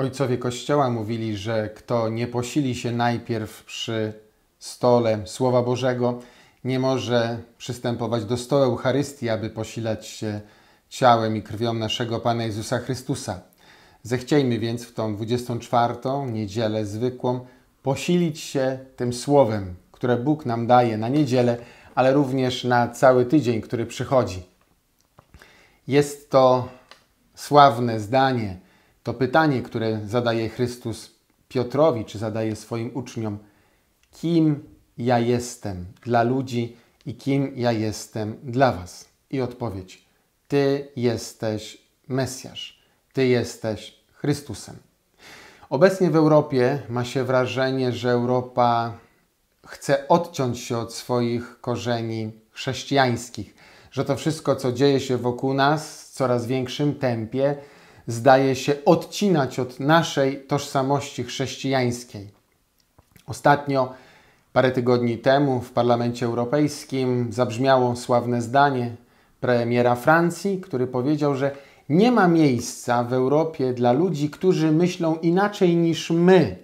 Ojcowie Kościoła mówili, że kto nie posili się najpierw przy stole Słowa Bożego, nie może przystępować do stołu Eucharystii, aby posilać się ciałem i krwią naszego Pana Jezusa Chrystusa. Zechciejmy więc w tą 24 niedzielę zwykłą posilić się tym słowem, które Bóg nam daje na niedzielę, ale również na cały tydzień, który przychodzi. Jest to sławne zdanie to pytanie, które zadaje Chrystus Piotrowi, czy zadaje swoim uczniom, kim ja jestem dla ludzi i kim ja jestem dla Was? I odpowiedź: Ty jesteś Mesjasz, Ty jesteś Chrystusem. Obecnie w Europie ma się wrażenie, że Europa chce odciąć się od swoich korzeni chrześcijańskich, że to wszystko, co dzieje się wokół nas w coraz większym tempie, zdaje się odcinać od naszej tożsamości chrześcijańskiej. Ostatnio, parę tygodni temu, w Parlamencie Europejskim zabrzmiało sławne zdanie premiera Francji, który powiedział, że nie ma miejsca w Europie dla ludzi, którzy myślą inaczej niż my.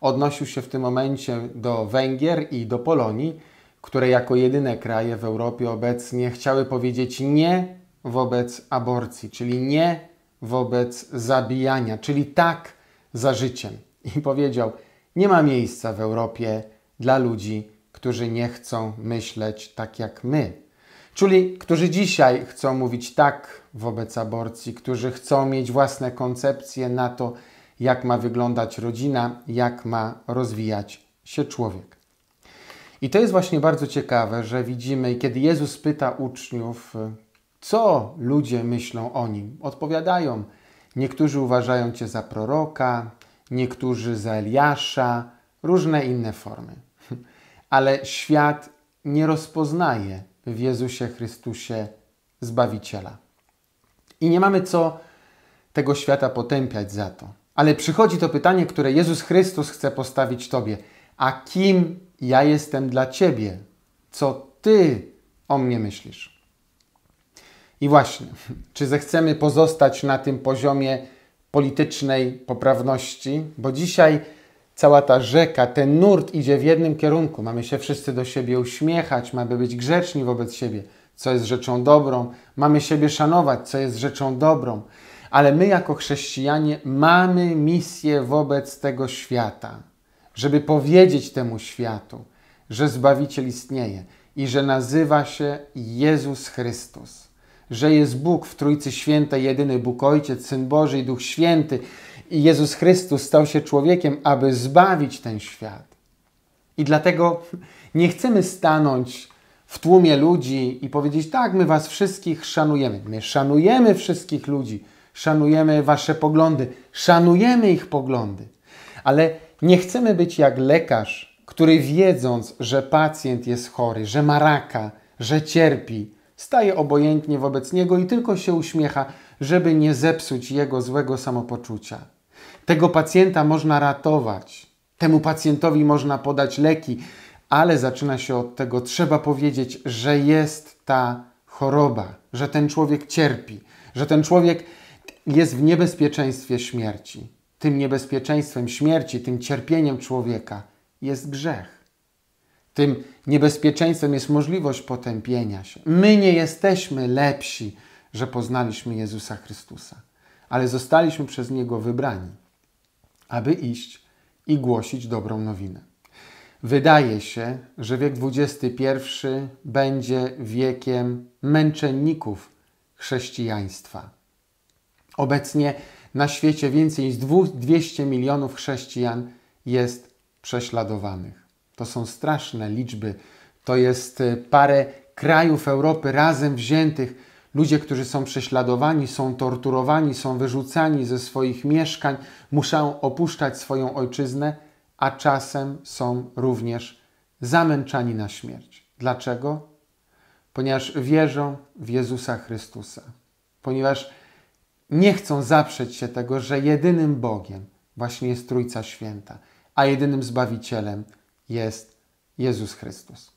Odnosił się w tym momencie do Węgier i do Polonii, które jako jedyne kraje w Europie obecnie chciały powiedzieć nie wobec aborcji, czyli nie wobec zabijania, czyli tak za życiem. I powiedział: Nie ma miejsca w Europie dla ludzi, którzy nie chcą myśleć tak jak my. Czyli którzy dzisiaj chcą mówić tak wobec aborcji, którzy chcą mieć własne koncepcje na to, jak ma wyglądać rodzina, jak ma rozwijać się człowiek. I to jest właśnie bardzo ciekawe, że widzimy, kiedy Jezus pyta uczniów, co ludzie myślą o nim? Odpowiadają: Niektórzy uważają cię za proroka, niektórzy za Eliasza, różne inne formy. Ale świat nie rozpoznaje w Jezusie Chrystusie Zbawiciela. I nie mamy co tego świata potępiać za to. Ale przychodzi to pytanie, które Jezus Chrystus chce postawić Tobie. A kim ja jestem dla Ciebie? Co Ty o mnie myślisz? I właśnie, czy zechcemy pozostać na tym poziomie politycznej poprawności? Bo dzisiaj cała ta rzeka, ten nurt idzie w jednym kierunku. Mamy się wszyscy do siebie uśmiechać, mamy być grzeczni wobec siebie, co jest rzeczą dobrą, mamy siebie szanować, co jest rzeczą dobrą. Ale my, jako chrześcijanie, mamy misję wobec tego świata, żeby powiedzieć temu światu, że Zbawiciel istnieje i że nazywa się Jezus Chrystus że jest Bóg w Trójcy Świętej, jedyny Bóg Ojciec, Syn Boży i Duch Święty. I Jezus Chrystus stał się człowiekiem, aby zbawić ten świat. I dlatego nie chcemy stanąć w tłumie ludzi i powiedzieć: Tak, my Was wszystkich szanujemy. My szanujemy wszystkich ludzi, szanujemy Wasze poglądy, szanujemy ich poglądy, ale nie chcemy być jak lekarz, który wiedząc, że pacjent jest chory, że ma raka, że cierpi, staje obojętnie wobec niego i tylko się uśmiecha, żeby nie zepsuć jego złego samopoczucia. Tego pacjenta można ratować, temu pacjentowi można podać leki, ale zaczyna się od tego, trzeba powiedzieć, że jest ta choroba, że ten człowiek cierpi, że ten człowiek jest w niebezpieczeństwie śmierci. Tym niebezpieczeństwem śmierci, tym cierpieniem człowieka jest grzech. Tym niebezpieczeństwem jest możliwość potępienia się. My nie jesteśmy lepsi, że poznaliśmy Jezusa Chrystusa, ale zostaliśmy przez Niego wybrani, aby iść i głosić dobrą nowinę. Wydaje się, że wiek XXI będzie wiekiem męczenników chrześcijaństwa. Obecnie na świecie więcej niż 200 milionów chrześcijan jest prześladowanych. To są straszne liczby. To jest y, parę krajów Europy razem wziętych. Ludzie, którzy są prześladowani, są torturowani, są wyrzucani ze swoich mieszkań, muszą opuszczać swoją ojczyznę, a czasem są również zamęczani na śmierć. Dlaczego? Ponieważ wierzą w Jezusa Chrystusa. Ponieważ nie chcą zaprzeć się tego, że jedynym Bogiem właśnie jest Trójca Święta, a jedynym Zbawicielem jest Jezus Chrystus.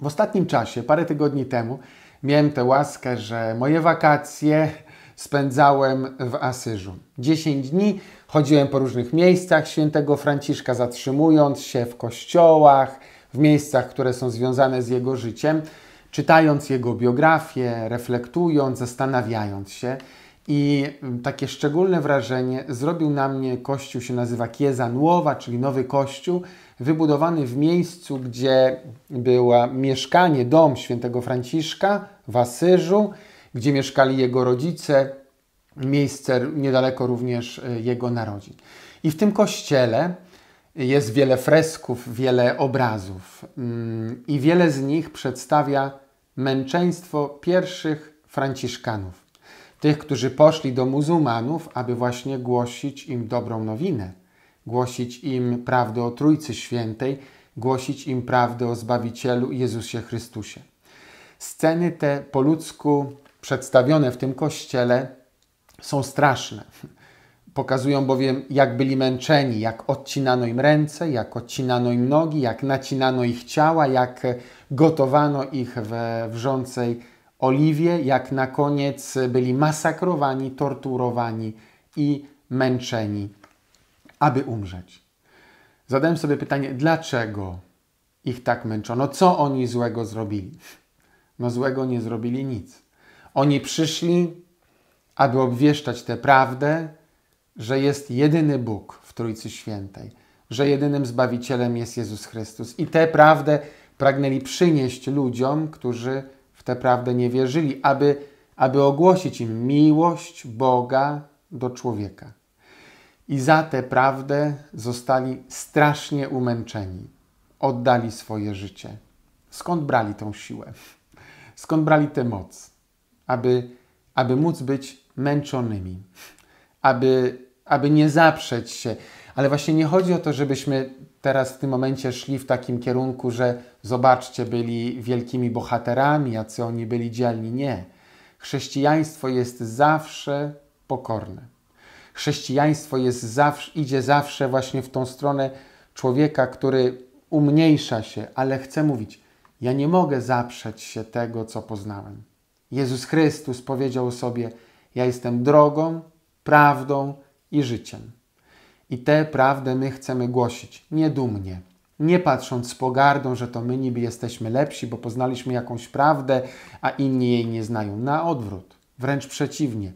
W ostatnim czasie, parę tygodni temu, miałem tę łaskę, że moje wakacje spędzałem w Asyżu. 10 dni chodziłem po różnych miejscach świętego Franciszka, zatrzymując się w kościołach, w miejscach, które są związane z jego życiem, czytając jego biografię, reflektując, zastanawiając się. I mm, takie szczególne wrażenie zrobił na mnie kościół, się nazywa Chiesa Nuova, czyli nowy kościół, wybudowany w miejscu, gdzie było mieszkanie, dom świętego Franciszka w Asyżu, gdzie mieszkali jego rodzice, miejsce niedaleko również e, jego narodzin. I w tym kościele jest wiele fresków, wiele obrazów mm, i wiele z nich przedstawia męczeństwo pierwszych Franciszkanów tych, którzy poszli do muzułmanów, aby właśnie głosić im dobrą nowinę, głosić im prawdę o Trójcy Świętej, głosić im prawdę o Zbawicielu Jezusie Chrystusie. Sceny te po ludzku przedstawione w tym kościele są straszne. Pokazują bowiem, jak byli męczeni, jak odcinano im ręce, jak odcinano im nogi, jak nacinano ich ciała, jak gotowano ich we wrzącej Oliwie, jak na koniec byli masakrowani, torturowani i męczeni, aby umrzeć. Zadałem sobie pytanie, dlaczego ich tak męczono? Co oni złego zrobili? No złego nie zrobili nic. Oni przyszli, aby obwieszczać tę prawdę, że jest jedyny Bóg w Trójcy Świętej, że jedynym Zbawicielem jest Jezus Chrystus. I tę prawdę pragnęli przynieść ludziom, którzy w tę prawdę nie wierzyli, aby, aby ogłosić im miłość Boga do człowieka. I za tę prawdę zostali strasznie umęczeni, oddali swoje życie. Skąd brali tą siłę? Skąd brali tę moc, aby, aby móc być męczonymi, aby, aby nie zaprzeć się? Ale właśnie nie chodzi o to, żebyśmy teraz w tym momencie szli w takim kierunku, że zobaczcie, byli wielkimi bohaterami, jacy oni byli dzielni. Nie. Chrześcijaństwo jest zawsze pokorne. Chrześcijaństwo jest zawsze, idzie zawsze właśnie w tą stronę człowieka, który umniejsza się, ale chce mówić: Ja nie mogę zaprzeć się tego, co poznałem. Jezus Chrystus powiedział sobie: Ja jestem drogą, prawdą i życiem. I tę prawdę my chcemy głosić, niedumnie, nie patrząc z pogardą, że to my niby jesteśmy lepsi, bo poznaliśmy jakąś prawdę, a inni jej nie znają. Na odwrót, wręcz przeciwnie.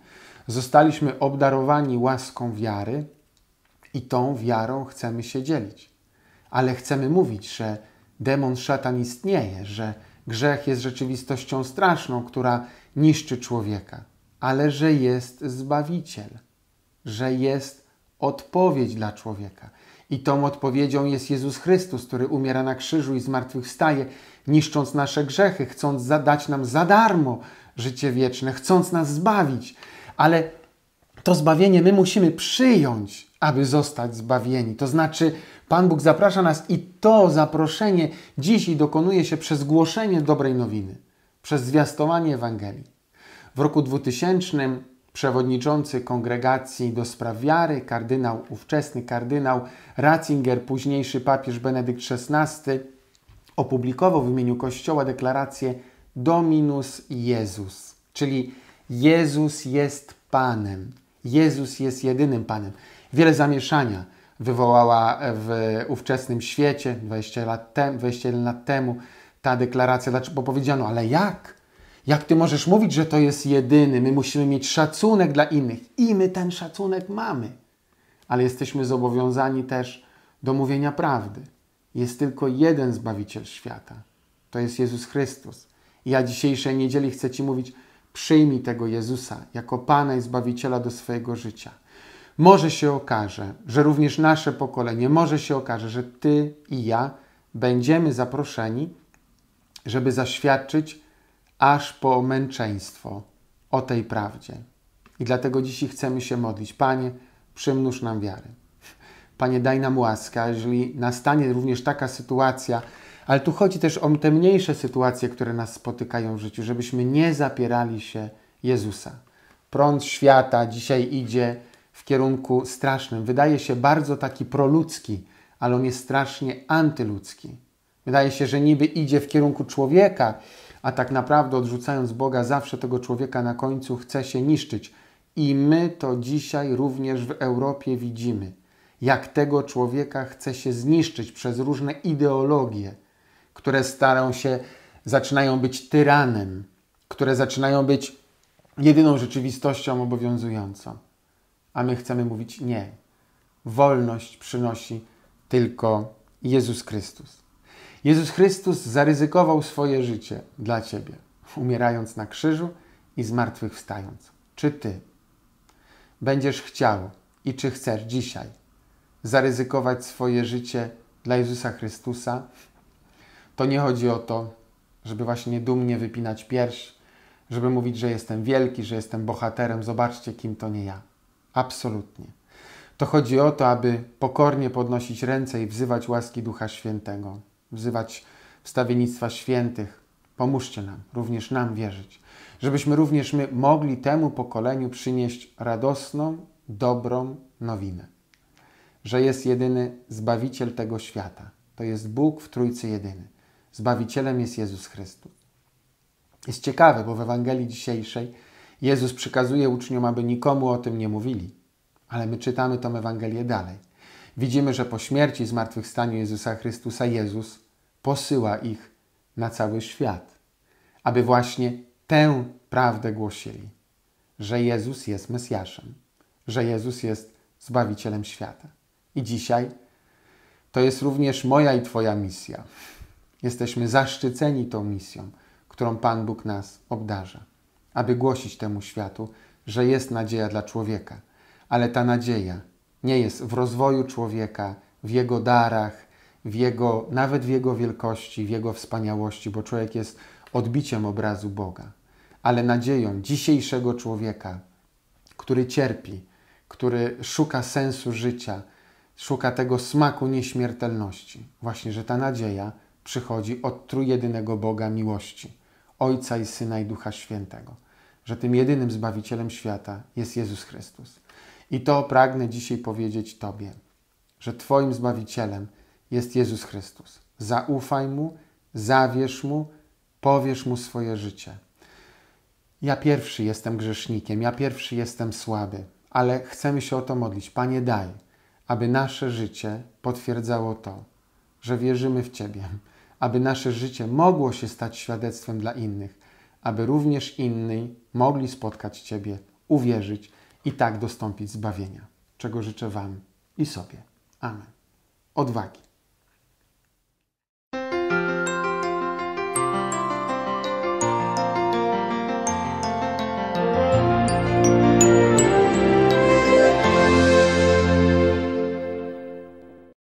Zostaliśmy obdarowani łaską wiary i tą wiarą chcemy się dzielić. Ale chcemy mówić, że demon szatan istnieje, że grzech jest rzeczywistością straszną, która niszczy człowieka, ale że jest zbawiciel, że jest odpowiedź dla człowieka. I tą odpowiedzią jest Jezus Chrystus, który umiera na krzyżu i zmartwychwstaje, niszcząc nasze grzechy, chcąc zadać nam za darmo życie wieczne, chcąc nas zbawić. Ale to zbawienie my musimy przyjąć, aby zostać zbawieni. To znaczy, Pan Bóg zaprasza nas i to zaproszenie dzisiaj dokonuje się przez głoszenie dobrej nowiny, przez zwiastowanie Ewangelii. W roku 2000 przewodniczący kongregacji do spraw wiary, kardynał, ówczesny kardynał Ratzinger, późniejszy papież Benedykt XVI, opublikował w imieniu Kościoła deklarację Dominus Jezus, czyli Jezus jest Panem. Jezus jest jedynym Panem. Wiele zamieszania wywołała w ówczesnym świecie 20 lat, 20 lat temu ta deklaracja, znaczy, bo powiedziano, ale jak? Jak ty możesz mówić, że to jest jedyny? My musimy mieć szacunek dla innych i my ten szacunek mamy, ale jesteśmy zobowiązani też do mówienia prawdy. Jest tylko jeden Zbawiciel świata. To jest Jezus Chrystus. I ja dzisiejszej niedzieli chcę Ci mówić, przyjmij tego Jezusa jako Pana i Zbawiciela do swojego życia. Może się okaże, że również nasze pokolenie, może się okaże, że Ty i ja będziemy zaproszeni, żeby zaświadczyć, aż po męczeństwo o tej prawdzie. I dlatego dzisiaj chcemy się modlić. Panie, przymnóż nam wiary. Panie, daj nam łaskę, jeżeli nastanie również taka sytuacja, ale tu chodzi też o te mniejsze sytuacje, które nas spotykają w życiu, żebyśmy nie zapierali się Jezusa. Prąd świata dzisiaj idzie w kierunku strasznym. Wydaje się bardzo taki proludzki, ale on jest strasznie antyludzki. Wydaje się, że niby idzie w kierunku człowieka, a tak naprawdę odrzucając Boga zawsze tego człowieka na końcu chce się niszczyć. I my to dzisiaj również w Europie widzimy, jak tego człowieka chce się zniszczyć przez różne ideologie, które starają się, zaczynają być tyranem, które zaczynają być jedyną rzeczywistością obowiązującą. A my chcemy mówić nie. Wolność przynosi tylko Jezus Chrystus. Jezus Chrystus zaryzykował swoje życie dla Ciebie, umierając na krzyżu i zmartwychwstając. Czy Ty będziesz chciał i czy chcesz dzisiaj zaryzykować swoje życie dla Jezusa Chrystusa? To nie chodzi o to, żeby właśnie dumnie wypinać pierś, żeby mówić, że jestem wielki, że jestem bohaterem. Zobaczcie, kim to nie ja. Absolutnie. To chodzi o to, aby pokornie podnosić ręce i wzywać łaski Ducha Świętego wzywać wstawiennictwa świętych. Pomóżcie nam, również nam wierzyć, żebyśmy również my mogli temu pokoleniu przynieść radosną, dobrą nowinę, że jest jedyny Zbawiciel tego świata. To jest Bóg w Trójcy jedyny. Zbawicielem jest Jezus Chrystus. Jest ciekawe, bo w Ewangelii dzisiejszej Jezus przykazuje uczniom, aby nikomu o tym nie mówili, ale my czytamy tą Ewangelię dalej. Widzimy, że po śmierci i zmartwychwstaniu Jezusa Chrystusa Jezus posyła ich na cały świat, aby właśnie tę prawdę głosili, że Jezus jest Mesjaszem, że Jezus jest Zbawicielem świata. I dzisiaj to jest również moja i Twoja misja. Jesteśmy zaszczyceni tą misją, którą Pan Bóg nas obdarza, aby głosić temu światu, że jest nadzieja dla człowieka, ale ta nadzieja nie jest w rozwoju człowieka, w jego darach, w jego, nawet w jego wielkości, w jego wspaniałości, bo człowiek jest odbiciem obrazu Boga. Ale nadzieją dzisiejszego człowieka, który cierpi, który szuka sensu życia, szuka tego smaku nieśmiertelności, właśnie, że ta nadzieja przychodzi od trójjedynego Boga miłości, Ojca i Syna i Ducha Świętego, że tym jedynym Zbawicielem świata jest Jezus Chrystus. I to pragnę dzisiaj powiedzieć Tobie, że Twoim Zbawicielem jest Jezus Chrystus. Zaufaj Mu, zawierz Mu, powierz Mu swoje życie. Ja pierwszy jestem grzesznikiem, ja pierwszy jestem słaby, ale chcemy się o to modlić. Panie, daj, aby nasze życie potwierdzało to, że wierzymy w Ciebie, aby nasze życie mogło się stać świadectwem dla innych, aby również inni mogli spotkać Ciebie, uwierzyć i tak dostąpić zbawienia, czego życzę Wam i sobie. Amen. Odwagi.